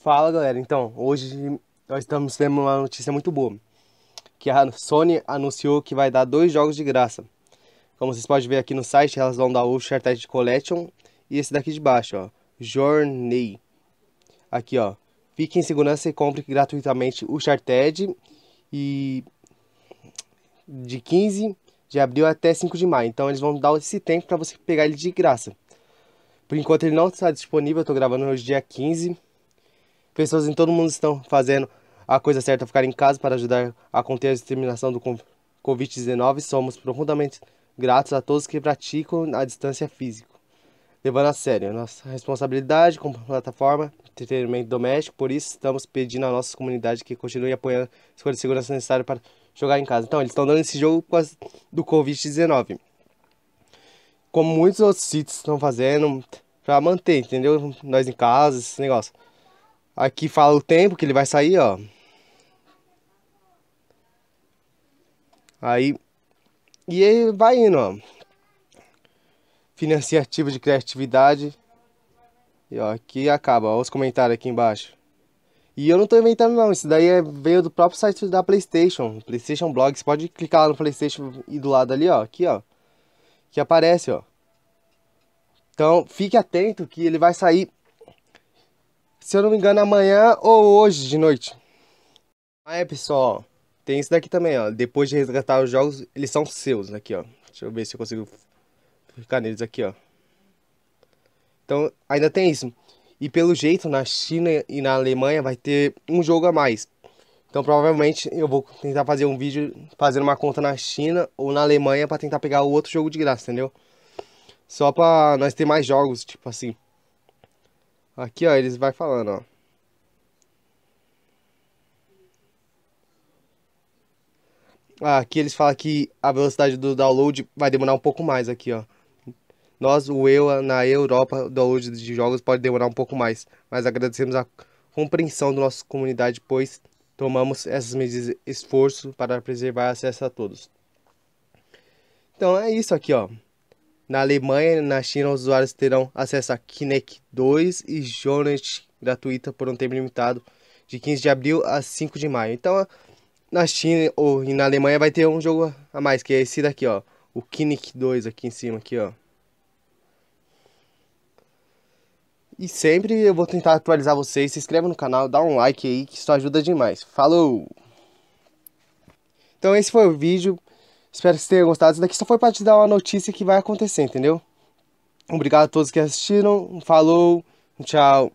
Fala galera, então hoje nós estamos tendo uma notícia muito boa que a Sony anunciou que vai dar dois jogos de graça. Como vocês podem ver aqui no site, elas vão dar o Shattered Collection e esse daqui de baixo, ó, Journey. Aqui, ó, fique em segurança e compre gratuitamente o Shattered e de 15 de abril até 5 de maio. Então eles vão dar esse tempo para você pegar ele de graça. Por enquanto ele não está disponível, eu estou gravando hoje dia 15 pessoas em todo o mundo estão fazendo a coisa certa, ficar em casa para ajudar a conter a disseminação do Covid-19. Somos profundamente gratos a todos que praticam a distância física, levando a sério nossa responsabilidade como plataforma de entretenimento doméstico. Por isso, estamos pedindo à nossa comunidade que continue apoiando as coisas de segurança necessárias para jogar em casa. Então, eles estão dando esse jogo do Covid-19. Como muitos outros sítios estão fazendo para manter, entendeu? Nós em casa, esse negócio. Aqui fala o tempo que ele vai sair, ó. Aí, e aí vai indo, ó. Financia ativo de criatividade. E ó, aqui acaba, ó, os comentários aqui embaixo. E eu não tô inventando não, isso daí é, veio do próprio site da Playstation, Playstation Blog, você pode clicar lá no Playstation e do lado ali, ó, aqui ó, que aparece, ó. Então, fique atento que ele vai sair se eu não me engano, amanhã ou hoje de noite. Ah, é, pessoal. Tem isso daqui também, ó. Depois de resgatar os jogos, eles são seus aqui, ó. Deixa eu ver se eu consigo ficar neles aqui, ó. Então, ainda tem isso. E pelo jeito, na China e na Alemanha vai ter um jogo a mais. Então, provavelmente, eu vou tentar fazer um vídeo fazendo uma conta na China ou na Alemanha para tentar pegar o outro jogo de graça, entendeu? Só pra nós ter mais jogos, tipo assim. Aqui, ó, eles vai falando, ó. Ah, aqui eles falam que a velocidade do download vai demorar um pouco mais aqui, ó. Nós, o EUA, na Europa, o download de jogos pode demorar um pouco mais. Mas agradecemos a compreensão da nossa comunidade, pois tomamos essas medidas de esforço para preservar acesso a todos. Então é isso aqui, ó. Na Alemanha e na China, os usuários terão acesso a Kinect 2 e Jonet gratuita por um tempo limitado de 15 de abril a 5 de maio. Então, na China ou na Alemanha vai ter um jogo a mais, que é esse daqui, ó. O Kinect 2 aqui em cima, aqui, ó. E sempre eu vou tentar atualizar vocês. Se inscreve no canal, dá um like aí, que isso ajuda demais. Falou! Então esse foi o vídeo. Espero que vocês tenham gostado. Isso daqui só foi para te dar uma notícia que vai acontecer, entendeu? Obrigado a todos que assistiram. Falou. Tchau.